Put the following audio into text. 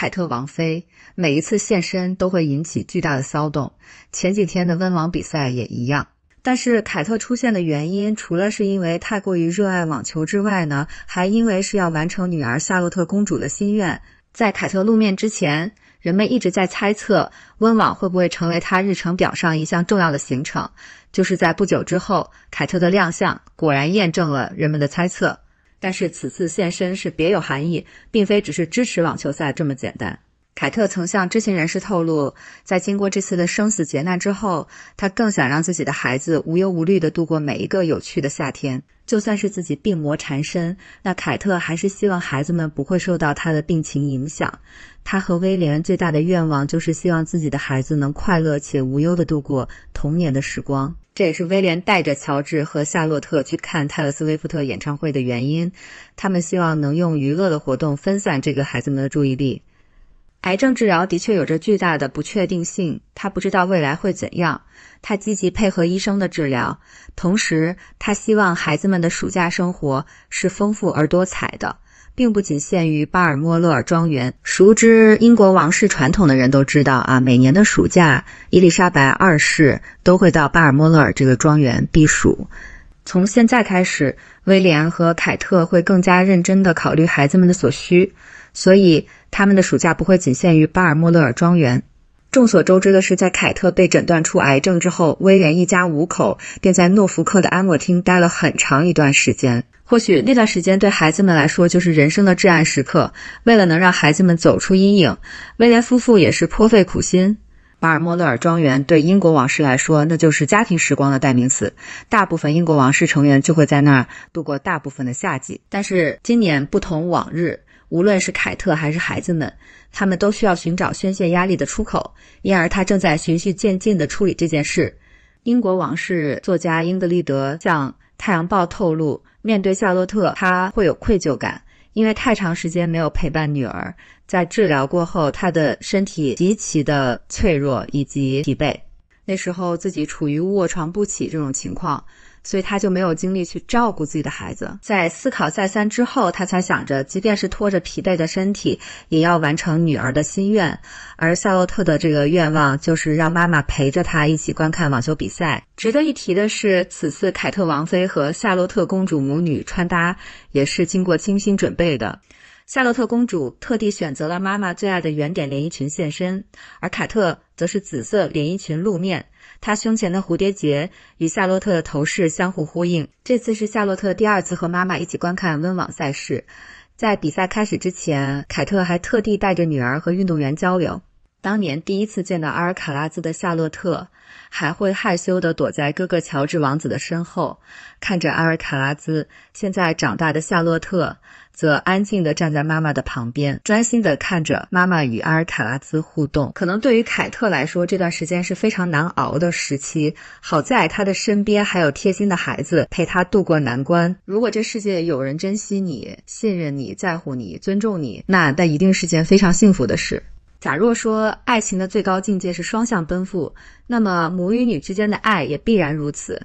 凯特王妃每一次现身都会引起巨大的骚动，前几天的温网比赛也一样。但是凯特出现的原因，除了是因为太过于热爱网球之外呢，还因为是要完成女儿夏洛特公主的心愿。在凯特露面之前，人们一直在猜测温网会不会成为她日程表上一项重要的行程。就是在不久之后，凯特的亮相果然验证了人们的猜测。但是此次现身是别有含义，并非只是支持网球赛这么简单。凯特曾向知情人士透露，在经过这次的生死劫难之后，他更想让自己的孩子无忧无虑地度过每一个有趣的夏天。就算是自己病魔缠身，那凯特还是希望孩子们不会受到他的病情影响。他和威廉最大的愿望就是希望自己的孩子能快乐且无忧地度过童年的时光。这也是威廉带着乔治和夏洛特去看泰勒·斯威夫特演唱会的原因。他们希望能用娱乐的活动分散这个孩子们的注意力。癌症治疗的确有着巨大的不确定性，他不知道未来会怎样。他积极配合医生的治疗，同时他希望孩子们的暑假生活是丰富而多彩的，并不仅限于巴尔莫勒尔庄园。熟知英国王室传统的人都知道啊，每年的暑假，伊丽莎白二世都会到巴尔莫勒尔这个庄园避暑。从现在开始，威廉和凯特会更加认真的考虑孩子们的所需。所以他们的暑假不会仅限于巴尔莫勒尔庄园。众所周知的是，在凯特被诊断出癌症之后，威廉一家五口便在诺福克的安默厅待了很长一段时间。或许那段时间对孩子们来说就是人生的至暗时刻。为了能让孩子们走出阴影，威廉夫妇也是颇费苦心。巴尔莫勒尔庄园对英国王室来说，那就是家庭时光的代名词。大部分英国王室成员就会在那儿度过大部分的夏季。但是今年不同往日。无论是凯特还是孩子们，他们都需要寻找宣泄压力的出口，因而他正在循序渐进地处理这件事。英国王室作家英格丽德向《太阳报》透露，面对夏洛特，他会有愧疚感，因为太长时间没有陪伴女儿。在治疗过后，他的身体极其的脆弱以及疲惫。那时候自己处于卧床不起这种情况，所以他就没有精力去照顾自己的孩子。在思考再三之后，他才想着，即便是拖着疲惫的身体，也要完成女儿的心愿。而夏洛特的这个愿望就是让妈妈陪着他一起观看网球比赛。值得一提的是，此次凯特王妃和夏洛特公主母女穿搭也是经过精心准备的。夏洛特公主特地选择了妈妈最爱的圆点连衣裙现身，而卡特则是紫色连衣裙露面。她胸前的蝴蝶结与夏洛特的头饰相互呼应。这次是夏洛特第二次和妈妈一起观看温网赛事，在比赛开始之前，凯特还特地带着女儿和运动员交流。当年第一次见到阿尔卡拉兹的夏洛特，还会害羞的躲在哥哥乔治王子的身后，看着阿尔卡拉兹。现在长大的夏洛特，则安静地站在妈妈的旁边，专心地看着妈妈与阿尔卡拉兹互动。可能对于凯特来说，这段时间是非常难熬的时期。好在她的身边还有贴心的孩子陪她度过难关。如果这世界有人珍惜你、信任你、在乎你、尊重你，那那一定是件非常幸福的事。假若说爱情的最高境界是双向奔赴，那么母与女之间的爱也必然如此。